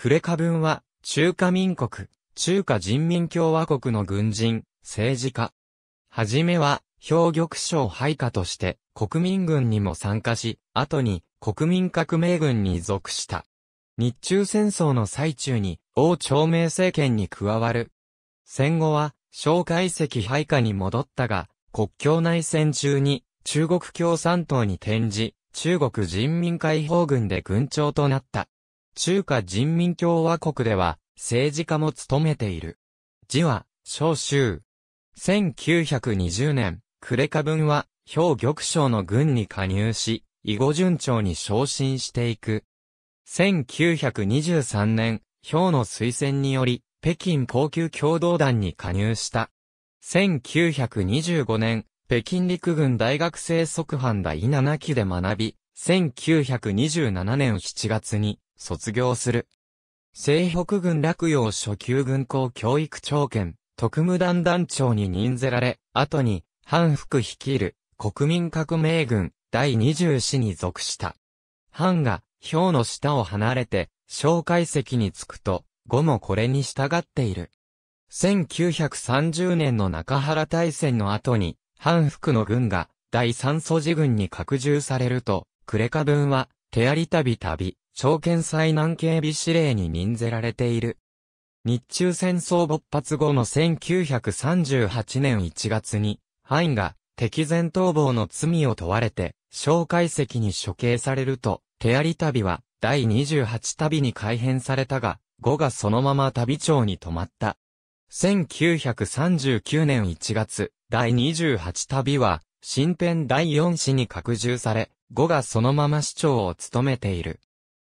クレカ文は、中華民国、中華人民共和国の軍人、政治家。はじめは、兵玉省配下として、国民軍にも参加し、後に、国民革命軍に属した。日中戦争の最中に、王朝明政権に加わる。戦後は、蒋介石配下に戻ったが、国境内戦中に、中国共産党に転じ、中国人民解放軍で軍長となった。中華人民共和国では政治家も務めている。字は、小州。1920年、クレカ文は、兵玉将の軍に加入し、囲碁順調に昇進していく。1923年、兵の推薦により、北京高級共同団に加入した。1925年、北京陸軍大学生即班第7期で学び、1927年7月に、卒業する。西北軍洛陽初級軍校教育長兼、特務団団長に任ぜられ、後に、反復率いる、国民革命軍、第20師に属した。藩が、氷の下を離れて、小介席に着くと、後もこれに従っている。1930年の中原大戦の後に、反復の軍が、第三素地軍に拡充されると、クレカ軍は、手ありたびたび、証券災難警備司令に任ぜられている。日中戦争勃発後の1938年1月に、ハインが敵前逃亡の罪を問われて、小介席に処刑されると、手あり旅は第28旅に改編されたが、5がそのまま旅長に止まった。1939年1月、第28旅は、新編第4子に拡充され、5がそのまま市長を務めている。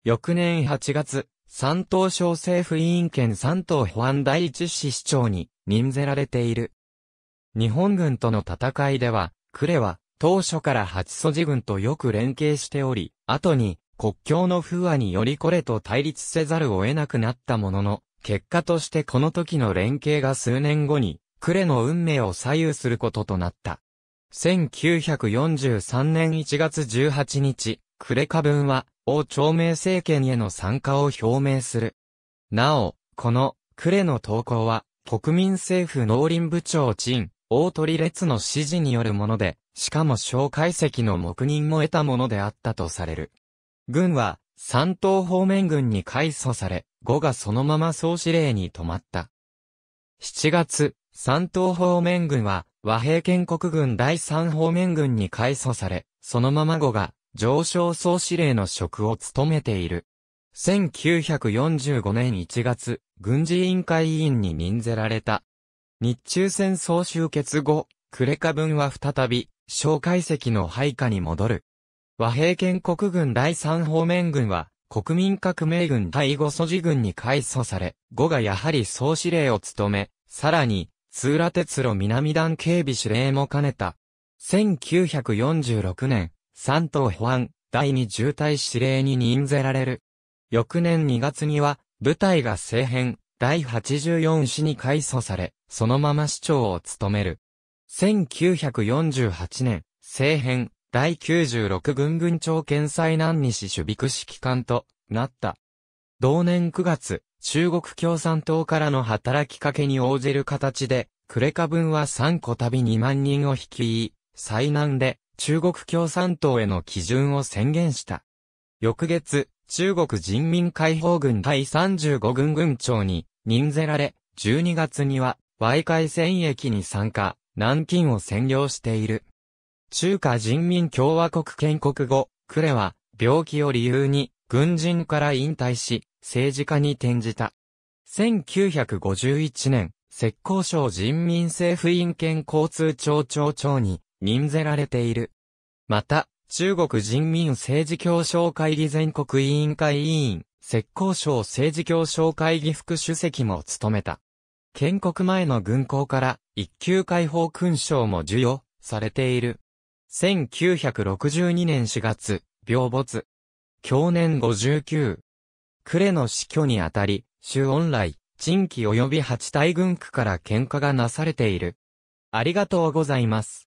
翌年8月、山東省政府委員兼山東保安第一市市長に任ぜられている。日本軍との戦いでは、呉は当初から八祖寺軍とよく連携しており、後に国境の不和によりこれと対立せざるを得なくなったものの、結果としてこの時の連携が数年後に、呉の運命を左右することとなった。1943年1月18日、呉下文は、王朝明政権への参加を表明する。なお、この、呉の投稿は、国民政府農林部長陳、大鳥列の指示によるもので、しかも蒋介石の黙認も得たものであったとされる。軍は、三島方面軍に改組され、後がそのまま総司令に止まった。7月、三島方面軍は、和平建国軍第三方面軍に改組され、そのまま後が上昇総司令の職を務めている。1945年1月、軍事委員会委員に任ぜられた。日中戦争終結後、クレカ文は再び、蒋介石の配下に戻る。和平建国軍第三方面軍は、国民革命軍第五素地軍に改組され、後がやはり総司令を務め、さらに、通羅鉄路南団警備司令も兼ねた。1946年、三島保安第二重隊司令に任ぜられる。翌年2月には、部隊が政変、第84師に改組され、そのまま市長を務める。1948年、政変、第96軍軍長県災難西守備区指揮官となった。同年9月、中国共産党からの働きかけに応じる形で、クレカ分は3個旅2万人を率い、災難で中国共産党への基準を宣言した。翌月、中国人民解放軍第35軍軍長に任ぜられ、12月には、外海戦役に参加、南京を占領している。中華人民共和国建国後、クレは、病気を理由に、軍人から引退し、政治家に転じた。1951年、浙江省人民政府院県交通庁庁長に、任せられている。また、中国人民政治協商会議全国委員会委員、浙江省政治協商会議副主席も務めた。建国前の軍港から一級解放勲章も授与されている。1962年4月、病没。享年59。呉の死去にあたり、周恩来、陳期及び八大軍区から喧嘩がなされている。ありがとうございます。